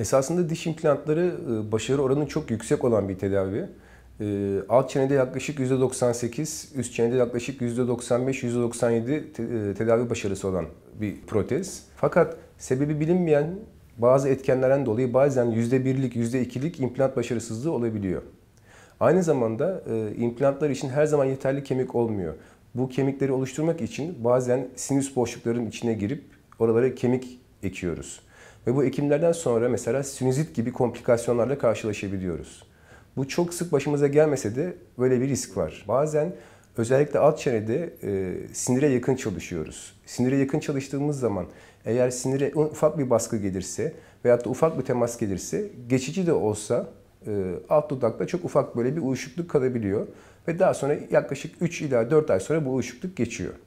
Esasında diş implantları e, başarı oranı çok yüksek olan bir tedavi. E, alt çenede yaklaşık %98, üst çenede yaklaşık %95-%97 e, tedavi başarısı olan bir protez. Fakat sebebi bilinmeyen bazı etkenlerden dolayı bazen %1'lik, %2'lik implant başarısızlığı olabiliyor. Aynı zamanda implantlar için her zaman yeterli kemik olmuyor. Bu kemikleri oluşturmak için bazen sinüs boşluklarının içine girip oralara kemik ekiyoruz. Ve bu ekimlerden sonra mesela sinüzit gibi komplikasyonlarla karşılaşabiliyoruz. Bu çok sık başımıza gelmese de böyle bir risk var. Bazen özellikle alt çenede e, sinire yakın çalışıyoruz. Sinire yakın çalıştığımız zaman eğer sinire ufak bir baskı gelirse veyahut da ufak bir temas gelirse geçici de olsa e, alt dudakta çok ufak böyle bir uyuşukluk kalabiliyor. Ve daha sonra yaklaşık 3 ila 4 ay sonra bu uyuşukluk geçiyor.